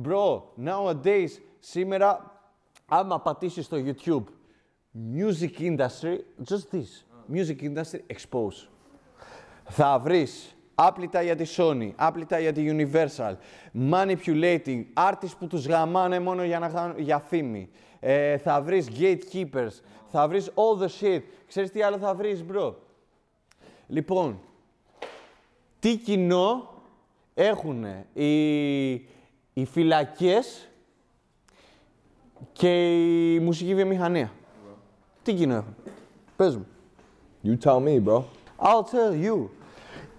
Bro, nowadays, σήμερα, άμα πατήσεις στο YouTube, music industry, just this, music industry expose. Θα βρεις άπλητα για τη Sony, άπλητα για τη Universal, manipulating, artists που τους γαμάνε μόνο για, να, για φήμη. Ε, θα βρεις gatekeepers, θα βρεις all the shit. Ξέρεις τι άλλο θα βρεις, bro. Λοιπόν, τι κοινό έχουν οι οι φυλακές και η μουσική βιομηχανία. Τι κοινό έχουν. Πες μου. You tell me, bro. I'll tell you.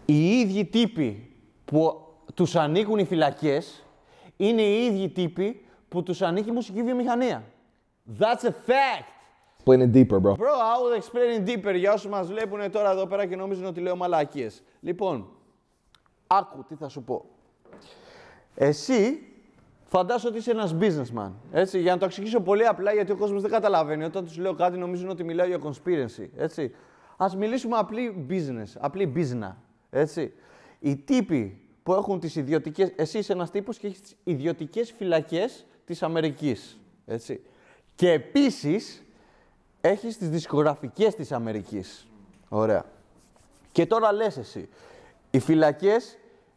Οι ίδιοι τύποι που τους ανήκουν οι φυλακές είναι οι ίδιοι τύποι που τους ανήκει η μουσική βιομηχανία. That's a fact. Explain it deeper, bro. Bro, I will explain it deeper για όσους μας βλέπουν τώρα εδώ πέρα και νομίζουν ότι λέω μαλακίες. Λοιπόν, άκου τι θα σου πω. Εσύ φαντάζομαι ότι είσαι ένας businessman. Έτσι, για να το εξηγήσω πολύ απλά, γιατί ο κόσμος δεν καταλαβαίνει. Όταν τους λέω κάτι, νομίζουν ότι μιλάω για conspiracy. Έτσι. Ας μιλήσουμε απλή business, απλή business. Έτσι. Οι τύποι που έχουν τις ιδιωτικές. Εσύ είσαι ένας τύπος και έχεις τις ιδιωτικές φυλακές της Αμερικής. Έτσι. Και επίσης έχεις τις δισκογραφικές της Αμερικής. Ωραία. Και τώρα λες εσύ. Οι φυλακές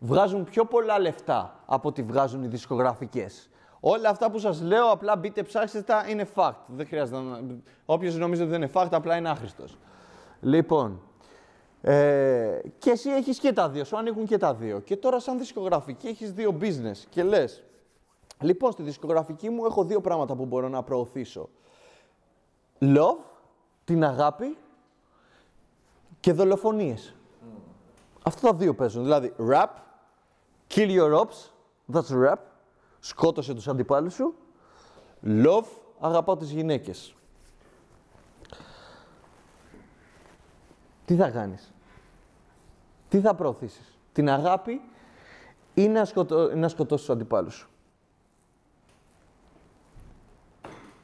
βγάζουν πιο πολλά λεφτά από ό,τι βγάζουν οι δισκογραφικές. Όλα αυτά που σας λέω, απλά μπείτε ψάξτε τα, είναι fact. Δεν χρειάζεται να... Όποιος νομίζει ότι δεν είναι fact, απλά είναι άχρηστος. Λοιπόν, ε, και εσύ έχεις και τα δύο, σου ανοίγουν και τα δύο. Και τώρα σαν δισκογραφική έχεις δύο business και λες, λοιπόν στη δισκογραφική μου έχω δύο πράγματα που μπορώ να προωθήσω. Love, την αγάπη και δολοφονίες. Mm. Αυτά τα δύο παίζουν, δηλαδή rap Kill your ops. That's rap. Σκότωσε τους αντιπάλους σου. Love. Αγαπάω τις γυναίκες. Τι θα κάνεις. Τι θα προωθήσεις. Την αγάπη ή να, σκοτώ, να σκοτώσεις τους αντιπάλους σου.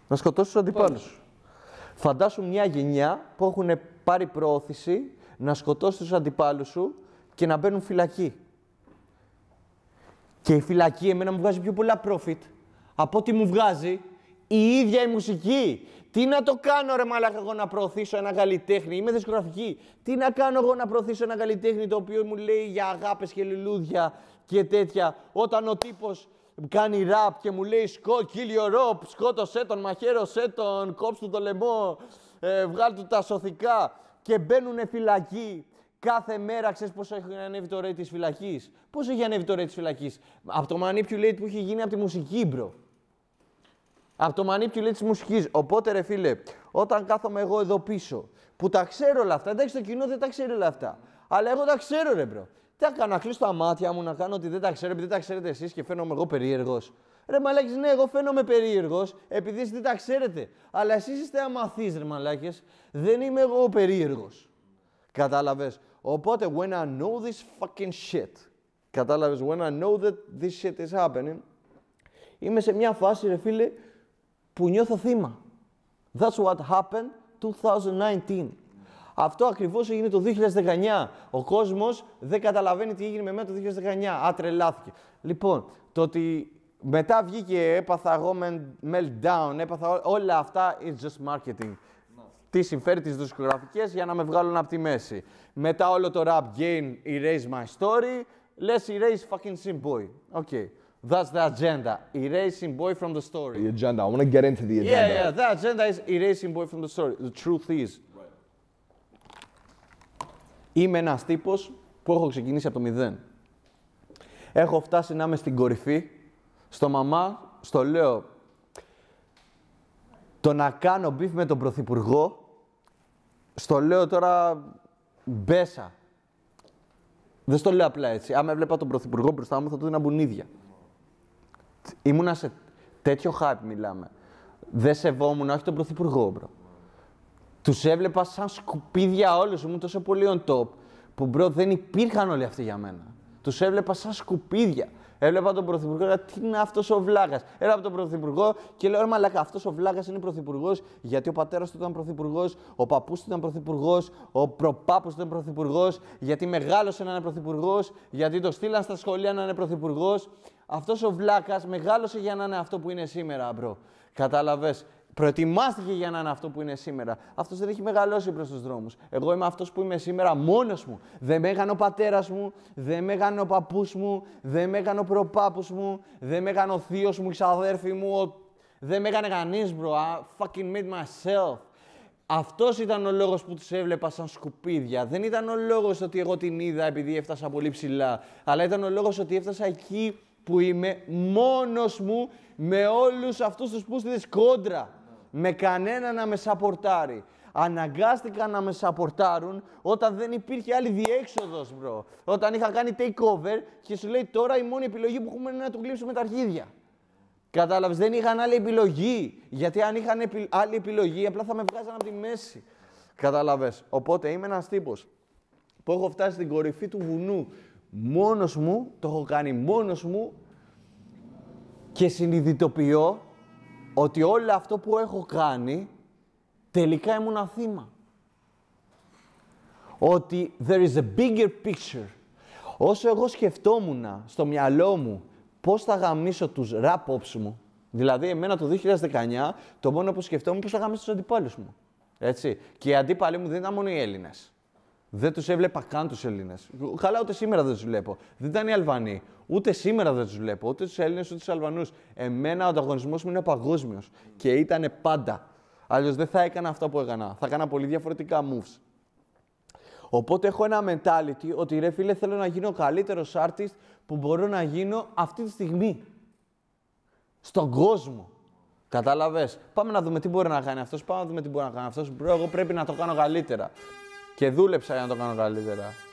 Να σκοτώσεις τους αντιπάλους σου. Φαντάσου μια γενιά που έχουν πάρει πρόθεση να σκοτώσεις τους αντιπάλους σου και να μπαίνουν φυλακοί. Και η φυλακή εμένα μου βγάζει πιο πολλά profit από ό,τι μου βγάζει η ίδια η μουσική. Τι να το κάνω ρε μαλάκα εγώ να προωθήσω ένα καλλιτέχνη, είμαι δισκογραφική. Τι να κάνω εγώ να προωθήσω ένα καλλιτέχνη το οποίο μου λέει για αγάπες και λουλούδια και τέτοια. Όταν ο τύπος κάνει ραπ και μου λέει σκο, kill your σκότωσέ τον, μαχαίρωσέ τον, κόψ το λαιμό, ε, βγάλ τα σωθικά. Και μπαίνουνε φυλακοί Κάθε μέρα ξέρεις πόσο έχει ανέβει το rate της φυλακής. Πόσο έχει ανέβει το ρε της φυλακής. Από το manipulate που έχει γίνει από τη μουσική, μπρο. Από το manipulate της μουσικής. Οπότε, ρε φίλε, όταν κάθομαι εγώ εδώ πίσω, που τα ξέρω όλα αυτά, εντάξει, το κοινό δεν τα ξέρει όλα αυτά. Αλλά εγώ τα ξέρω, ρε μπρο. Τι θα κάνω, να κλείσω τα μάτια μου, να κάνω ότι δεν τα ξέρω, επειδή δεν τα ξέρετε εσείς και φαίνομαι εγώ περίεργος. Ρε μαλάκι, ναι, εγώ φαίνομαι περίεργος, επειδή δεν τα ξέρετε. Αλλά εσείς είστε αμαθείς, ρε μαλάκι. Δεν είμαι εγώ περίεργος. Κατάλαβες. Οπότε, when I know this fucking shit, κατάλαβες, when I know that this shit is happening, είμαι σε μια φάση, ρε φίλε, που νιώθω θύμα. That's what happened 2019. Αυτό ακριβώς έγινε το 2019. Ο κόσμος δεν καταλαβαίνει τι έγινε με μένα το 2019. Άτρελάθηκε. Λοιπόν, το ότι Μετά βγήκε, έπαθα εγώ meltdown, έπαθα όλα αυτά, it's just marketing τι συμφέρει τις δοσικογραφικές για να με βγάλουν από τη μέση. Μετά όλο το rap game, erase my story, let's erase fucking Simboy. Okay. That's the agenda. Erasing boy from the story. The agenda. I want to get into the agenda. Yeah, yeah. The agenda is erasing boy from the story. The truth is. Right. Είμαι ένας τύπος που έχω ξεκινήσει από το μηδέν. Έχω φτάσει να είμαι στην κορυφή. Στο μαμά, στο λέω. Το να κάνω μπιφ με τον πρωθυπουργό στο λέω τώρα μπέσα. Δεν στο λέω απλά έτσι. Άμα έβλεπα τον Πρωθυπουργό μπροστά μου θα του δίνα μπουνίδια. Ήμουνα σε τέτοιο hype μιλάμε. Δεν σεβόμουν, όχι τον Πρωθυπουργό, μπρο. Τους έβλεπα σαν σκουπίδια όλους. Ήμουν τόσο πολύ on top που μπρο δεν υπήρχαν όλοι αυτοί για μένα. Τους έβλεπα σαν σκουπίδια. Έβλεπα τον Πρωθυπουργό, έλεγα τι είναι αυτός ο Βλάκας. Έλα από τον Πρωθυπουργό και λέω: Μαλάκα, αυτός ο Βλάκας είναι Πρωθυπουργός γιατί ο πατέρας του ήταν Πρωθυπουργός, ο παππούς του ήταν Πρωθυπουργός, ο προπάπο του ήταν Πρωθυπουργός, γιατί μεγάλωσε να είναι Πρωθυπουργός, γιατί το στείλαν στα σχολεία να είναι Πρωθυπουργός. Αυτός ο Βλάκας μεγάλωσε για να είναι αυτό που είναι σήμερα, μπρο. Κατάλαβες. Προετοιμάστηκε για να είναι αυτό που είναι σήμερα. Αυτός δεν έχει μεγαλώσει προς τους δρόμους. Εγώ είμαι αυτός που είμαι σήμερα μόνος μου. Δεν με έκανε ο πατέρας μου, δεν με έκανε ο παππούς μου, δεν με έκανε ο προπάπου μου, δεν με έκανε ο θείος μου, η ξαδέρφη μου, ο... δεν με έκανε κανείς, bro. I fucking made myself. Αυτός ήταν ο λόγος που τους έβλεπα σαν σκουπίδια. Δεν ήταν ο λόγος ότι εγώ την είδα επειδή έφτασα πολύ ψηλά. Αλλά ήταν ο λόγος ότι έφτασα εκεί που είμαι μόνος μου με όλους αυτούς τους πούστιδε κόντρα με κανένα να με σαπορτάρει. Αναγκάστηκαν να με σαπορτάρουν όταν δεν υπήρχε άλλη διέξοδος, μπρο. Όταν είχα κάνει takeover και σου λέει τώρα η μόνη επιλογή που έχουμε είναι να του κλείψουμε τα αρχίδια. Κατάλαβες, δεν είχαν άλλη επιλογή. Γιατί αν είχαν άλλη επιλογή, απλά θα με βγάζανε από τη μέση. Κατάλαβες. Οπότε είμαι ένας τύπος που έχω φτάσει στην κορυφή του βουνού μόνος μου, το έχω κάνει μόνος μου και συνειδητοποιώ ότι όλο αυτό που έχω κάνει τελικά ήμουν θύμα. Ότι there is a bigger picture. Όσο εγώ σκεφτόμουν στο μυαλό μου πώς θα γαμίσω τους ράπόψ μου, δηλαδή εμένα το 2019 το μόνο που σκεφτόμουν πώς θα γαμίσω τους αντιπάλους μου. Έτσι. Και οι αντίπαλοι μου δεν ήταν μόνο οι Έλληνες. Δεν τους έβλεπα καν τους Έλληνες. Καλά, ούτε σήμερα δεν τους βλέπω. Δεν ήταν οι Αλβανοί, Ούτε σήμερα δεν τους βλέπω, ούτε τους Έλληνες ούτε τους Αλβανούς. Εμένα ο ανταγωνισμός μου είναι παγκόσμιος και ήταν πάντα. Αλλιώς δεν θα έκανα αυτό που έκανα. Θα έκανα πολύ διαφορετικά moves. Οπότε έχω ένα mentality ότι ρε φίλε θέλω να γίνω ο καλύτερος artist που μπορώ να γίνω αυτή τη στιγμή. Στον κόσμο. Κατάλαβες. Πάμε να δούμε τι μπορεί να κάνει αυτός. Πάμε να δούμε τι μπορεί να κάνει αυτός. εγώ πρέπει να το κάνω καλύτερα. Και δούλεψα για να το κάνω καλύτερα.